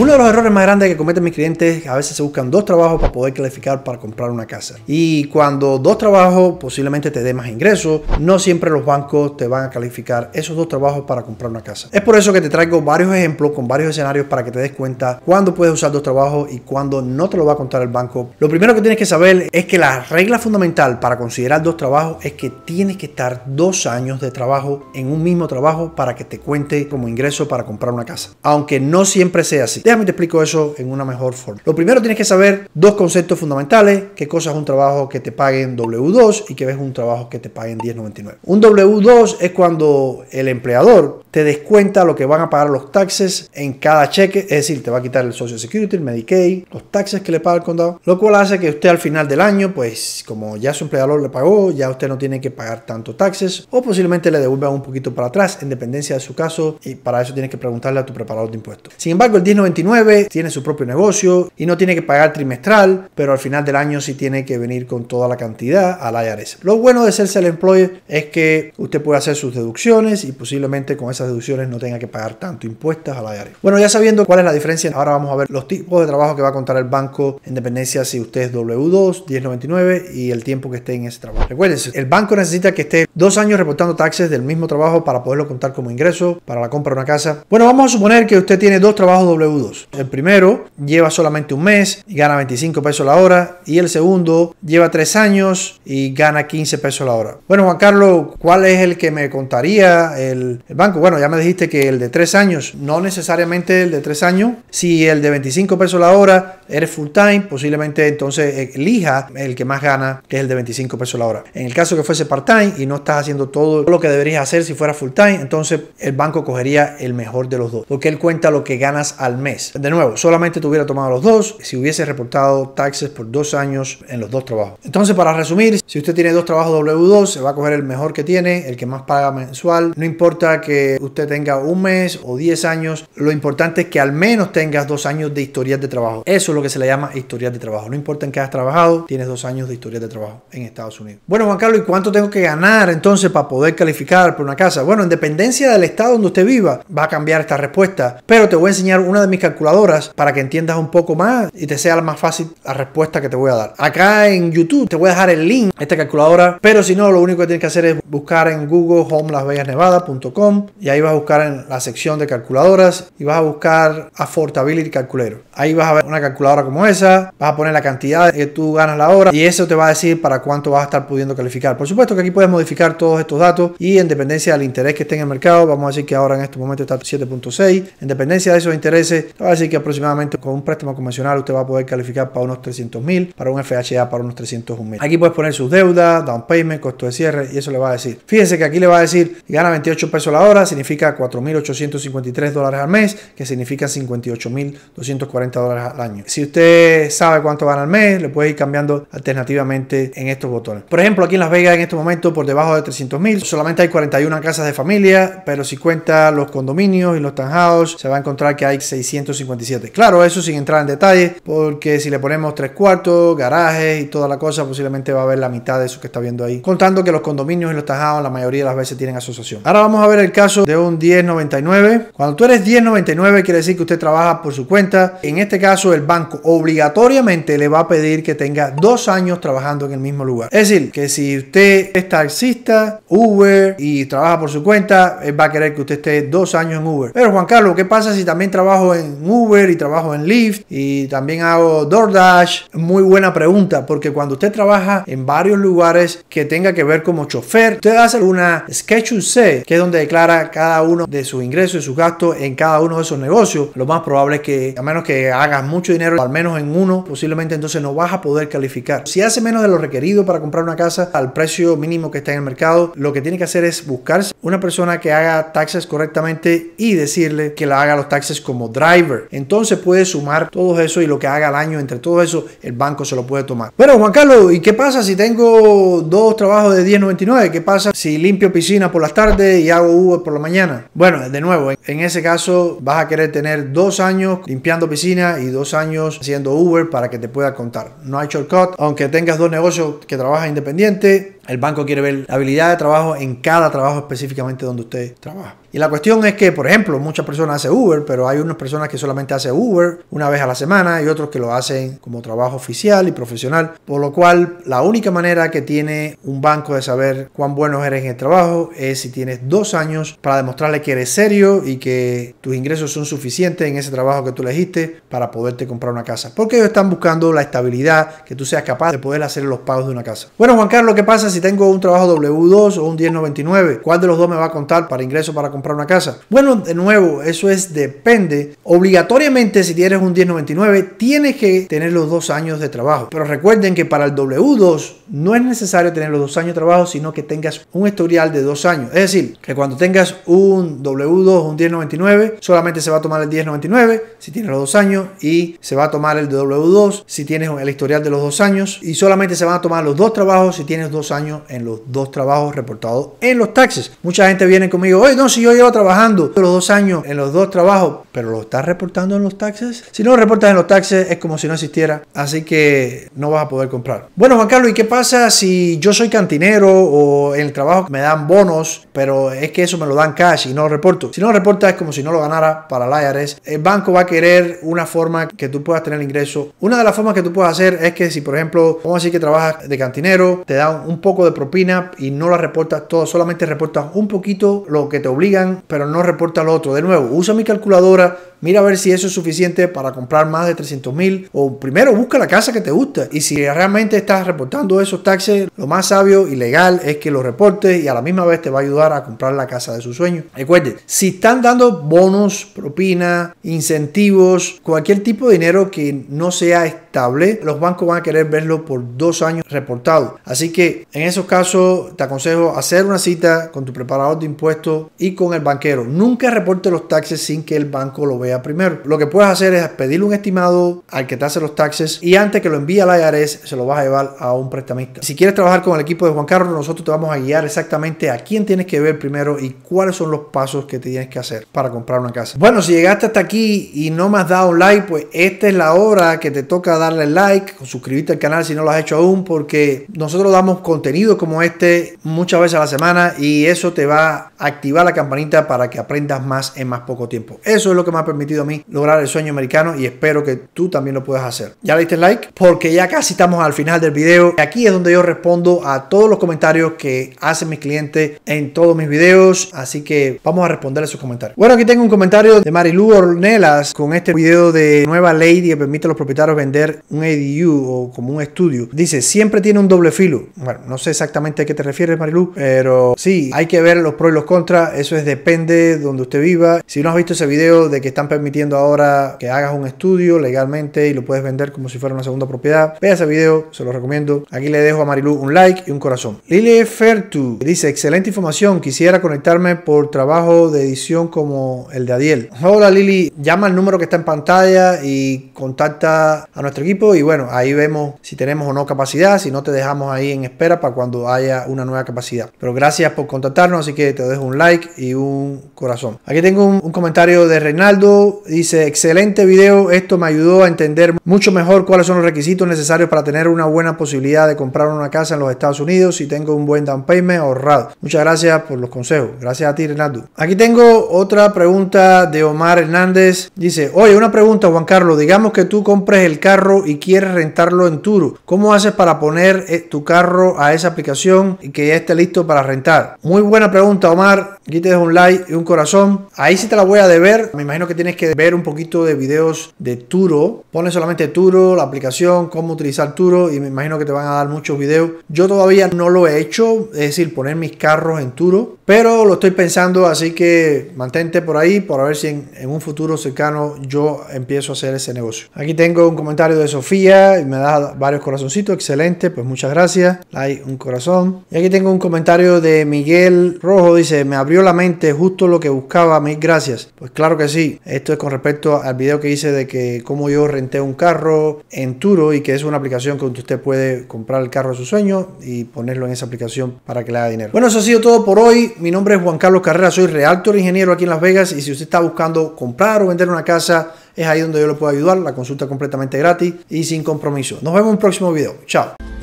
Uno de los errores más grandes que cometen mis clientes, es a veces se buscan dos trabajos para poder calificar para comprar una casa. Y cuando dos trabajos posiblemente te dé más ingresos, no siempre los bancos te van a calificar esos dos trabajos para comprar una casa. Es por eso que te traigo varios ejemplos con varios escenarios para que te des cuenta cuándo puedes usar dos trabajos y cuándo no te lo va a contar el banco. Lo primero que tienes que saber es que la regla fundamental para considerar dos trabajos es que tienes que estar dos años de trabajo en un mismo trabajo para que te cuente como ingreso para comprar una casa. Aunque no siempre sea así. Déjame te explico eso en una mejor forma. Lo primero tienes que saber dos conceptos fundamentales, qué cosa es un trabajo que te paguen W2 y qué es un trabajo que te paguen 1099. Un W2 es cuando el empleador te descuenta lo que van a pagar los taxes en cada cheque, es decir, te va a quitar el Social Security, el Medicaid, los taxes que le paga el condado, lo cual hace que usted al final del año, pues como ya su empleador le pagó, ya usted no tiene que pagar tanto taxes o posiblemente le devuelvan un poquito para atrás en dependencia de su caso y para eso tienes que preguntarle a tu preparador de impuestos. Sin embargo, el 1099 tiene su propio negocio y no tiene que pagar trimestral, pero al final del año sí tiene que venir con toda la cantidad a la IRS. Lo bueno de ser self-employed es que usted puede hacer sus deducciones y posiblemente con esas deducciones no tenga que pagar tanto impuestos al IRS. Bueno, ya sabiendo cuál es la diferencia, ahora vamos a ver los tipos de trabajo que va a contar el banco en dependencia si usted es W2, 1099 y el tiempo que esté en ese trabajo. Recuérdense, el banco necesita que esté dos años reportando taxes del mismo trabajo para poderlo contar como ingreso para la compra de una casa. Bueno, vamos a suponer que usted tiene dos trabajos W2 el primero lleva solamente un mes y gana 25 pesos la hora y el segundo lleva 3 años y gana 15 pesos la hora. Bueno, Juan Carlos, ¿cuál es el que me contaría el, banco? Bueno, ya me dijiste que el de tres años, no necesariamente el de tres años. Si el de 25 pesos la hora eres full time, posiblemente entonces elija el que más gana, que es el de 25 pesos la hora. En el caso que fuese part-time y no estás haciendo todo lo que deberías hacer si fuera full time, entonces el banco cogería el mejor de los dos, porque él cuenta lo que ganas al mes de nuevo, solamente te hubiera tomado los dos si hubiese reportado taxes por dos años en los dos trabajos. Entonces, para resumir, si usted tiene dos trabajos W2, se va a coger el mejor que tiene, el que más paga mensual. No importa que usted tenga un mes o diez años, lo importante es que al menos tengas dos años de historias de trabajo. Eso es lo que se le llama historias de trabajo. No importa en qué has trabajado, tienes dos años de historias de trabajo en Estados Unidos. Bueno, Juan Carlos, ¿y cuánto tengo que ganar entonces para poder calificar por una casa? Bueno, en dependencia del estado donde usted viva, va a cambiar esta respuesta, pero te voy a enseñar una de mis calculadoras para que entiendas un poco más y te sea más fácil la respuesta que te voy a dar. Acá en YouTube te voy a dejar el link a esta calculadora, pero si no, lo único que tienes que hacer es buscar en Google Home nevada.com y ahí vas a buscar en la sección de calculadoras y vas a buscar Affordability calculero. Ahí vas a ver una calculadora como esa, vas a poner la cantidad que tú ganas la hora y eso te va a decir para cuánto vas a estar pudiendo calificar. Por supuesto que aquí puedes modificar todos estos datos y en dependencia del interés que esté en el mercado, vamos a decir que ahora en este momento está 7.6, en dependencia de esos intereses va a decir que aproximadamente con un préstamo convencional usted va a poder calificar para unos 300 mil, para un FHA para unos 301 mil. Aquí puedes poner sus deudas, down payment, costo de cierre y eso le va a decir. Fíjese que aquí le va a decir gana 28 pesos la hora, significa 4.853 dólares al mes, que significa 58.240 dólares al año. Si usted sabe cuánto gana al mes, le puede ir cambiando alternativamente en estos botones. Por ejemplo, aquí en Las Vegas en este momento por debajo de mil solamente hay 41 casas de familia, pero si cuenta los condominios y los tanjados se va a encontrar que hay 600 157. Claro, eso sin entrar en detalle, porque si le ponemos tres cuartos, garajes y toda la cosa, posiblemente va a haber la mitad de eso que está viendo ahí. Contando que los condominios y los tajados la mayoría de las veces tienen asociación. Ahora vamos a ver el caso de un 1099. Cuando tú eres 1099 quiere decir que usted trabaja por su cuenta. En este caso el banco obligatoriamente le va a pedir que tenga dos años trabajando en el mismo lugar. Es decir, que si usted es taxista, Uber y trabaja por su cuenta, va a querer que usted esté dos años en Uber. Pero Juan Carlos, ¿qué pasa si también trabajo en Uber y trabajo en Lyft y también hago DoorDash. Muy buena pregunta, porque cuando usted trabaja en varios lugares que tenga que ver como chofer, usted hace una Schedule C, que es donde declara cada uno de sus ingresos y sus gastos en cada uno de esos negocios. Lo más probable es que, a menos que hagas mucho dinero, al menos en uno, posiblemente entonces no vas a poder calificar. Si hace menos de lo requerido para comprar una casa al precio mínimo que está en el mercado, lo que tiene que hacer es buscarse una persona que haga taxes correctamente y decirle que la haga los taxes como drive entonces puede sumar todo eso y lo que haga al año entre todo eso, el banco se lo puede tomar. Bueno, Juan Carlos, ¿y qué pasa si tengo dos trabajos de 10.99? ¿Qué pasa si limpio piscina por las tardes y hago Uber por la mañana? Bueno, de nuevo, en ese caso vas a querer tener dos años limpiando piscina y dos años haciendo Uber para que te pueda contar. No hay shortcut, aunque tengas dos negocios que trabajas independiente, el banco quiere ver la habilidad de trabajo en cada trabajo específicamente donde usted trabaja. Y la cuestión es que, por ejemplo, muchas personas hacen Uber, pero hay unas personas que solamente hacen Uber una vez a la semana y otros que lo hacen como trabajo oficial y profesional. Por lo cual, la única manera que tiene un banco de saber cuán buenos eres en el trabajo es si tienes dos años para demostrarle que eres serio y que tus ingresos son suficientes en ese trabajo que tú elegiste para poderte comprar una casa. Porque ellos están buscando la estabilidad, que tú seas capaz de poder hacer los pagos de una casa. Bueno, Juan Carlos, ¿qué pasa si tengo un trabajo W2 o un 1099? ¿Cuál de los dos me va a contar para ingreso para comprar una casa? Bueno, de nuevo, eso es depende. Obligatoriamente, si tienes un 1099, tienes que tener los dos años de trabajo. Pero recuerden que para el W2 no es necesario tener los dos años de trabajo, sino que tengas un historial de dos años. Es decir, que cuando tengas un W2 o un 1099, solamente se va a tomar el 1099 si tienes los dos años y se va a tomar el W2 si tienes el historial de los dos años y solamente se van a tomar los dos trabajos si tienes dos años en los dos trabajos reportados en los taxes. Mucha gente viene conmigo, hoy no, si yo llevo trabajando los dos años en los dos trabajos, pero lo estás reportando en los taxes. Si no lo reportas en los taxes es como si no existiera, así que no vas a poder comprar. Bueno, Juan Carlos, ¿y qué pasa si yo soy cantinero o el trabajo me dan bonos, pero es que eso me lo dan cash y no lo reporto? Si no lo reportas es como si no lo ganara para la IRS. El banco va a querer una forma que tú puedas tener ingreso. Una de las formas que tú puedes hacer es que si, por ejemplo, vamos a decir que trabajas de cantinero, te dan un poco de propina y no la reportas todo, solamente reportas un poquito lo que te obligan, pero no reporta lo otro. De nuevo, usa mi calculadora, mira a ver si eso es suficiente para comprar más de 300 mil o primero busca la casa que te gusta y si realmente estás reportando esos taxes, lo más sabio y legal es que los reportes y a la misma vez te va a ayudar a comprar la casa de su sueño Recuerde, si están dando bonos, propina, incentivos, cualquier tipo de dinero que no sea estable, los bancos van a querer verlo por dos años reportado. Así que en en esos casos, te aconsejo hacer una cita con tu preparador de impuestos y con el banquero. Nunca reporte los taxes sin que el banco lo vea primero. Lo que puedes hacer es pedirle un estimado al que te hace los taxes y antes que lo envíe a la IRS, se lo vas a llevar a un prestamista. Si quieres trabajar con el equipo de Juan Carlos, nosotros te vamos a guiar exactamente a quién tienes que ver primero y cuáles son los pasos que tienes que hacer para comprar una casa. Bueno, si llegaste hasta aquí y no me has dado un like, pues esta es la hora que te toca darle like, suscribirte al canal si no lo has hecho aún, porque nosotros damos contenido como este muchas veces a la semana y eso te va a activar la campanita para que aprendas más en más poco tiempo. Eso es lo que me ha permitido a mí lograr el sueño americano y espero que tú también lo puedas hacer. ¿Ya le diste like? Porque ya casi estamos al final del video. Aquí es donde yo respondo a todos los comentarios que hacen mis clientes en todos mis videos. Así que vamos a responder a esos comentarios. Bueno, aquí tengo un comentario de Marilu Ornelas con este video de nueva ley que permite a los propietarios vender un ADU o como un estudio. Dice, siempre tiene un doble filo. Bueno, no sé exactamente a qué te refieres, Marilu, pero sí, hay que ver los pros y los contras. Eso es depende de donde usted viva. Si no has visto ese video de que están permitiendo ahora que hagas un estudio legalmente y lo puedes vender como si fuera una segunda propiedad, vea ese video, se lo recomiendo. Aquí le dejo a Marilu un like y un corazón. Lili Fertu dice: Excelente información, quisiera conectarme por trabajo de edición como el de Adiel. Hola Lili, llama al número que está en pantalla y contacta a nuestro equipo. Y bueno, ahí vemos si tenemos o no capacidad, si no te dejamos ahí en espera para cuando haya una nueva capacidad. Pero gracias por contactarnos, así que te dejo un like y un corazón. Aquí tengo un, comentario de Reinaldo, dice, excelente video, esto me ayudó a entender mucho mejor cuáles son los requisitos necesarios para tener una buena posibilidad de comprar una casa en los Estados Unidos y tengo un buen down payment ahorrado. Muchas gracias por los consejos. Gracias a ti, Reinaldo. Aquí tengo otra pregunta de Omar Hernández. Dice, oye, una pregunta, Juan Carlos. Digamos que tú compres el carro y quieres rentarlo en Turo. ¿Cómo haces para poner eh, tu carro a ese esa aplicación y que ya esté listo para rentar. Muy buena pregunta, Omar. y te dejo un like y un corazón. Ahí sí te la voy a deber. Me imagino que tienes que ver un poquito de videos de Turo. Pone solamente Turo, la aplicación, cómo utilizar Turo y me imagino que te van a dar muchos videos. Yo todavía no lo he hecho, es decir, poner mis carros en Turo. Pero lo estoy pensando, así que mantente por ahí para ver si en, un futuro cercano yo empiezo a hacer ese negocio. Aquí tengo un comentario de Sofía y me da varios corazoncitos, excelente, pues muchas gracias. Like, un corazón. Y aquí tengo un comentario de Miguel Rojo, dice, me abrió la mente justo lo que buscaba, mil gracias. Pues claro que sí, esto es con respecto al video que hice de que cómo yo renté un carro en Turo y que es una aplicación donde usted puede comprar el carro de su sueño y ponerlo en esa aplicación para que le haga dinero. Bueno, eso ha sido todo por hoy mi nombre es Juan Carlos Carrera, soy realtor ingeniero aquí en Las Vegas y si usted está buscando comprar o vender una casa, es ahí donde yo le puedo ayudar, la consulta completamente gratis y sin compromiso. Nos vemos en un próximo video. Chao.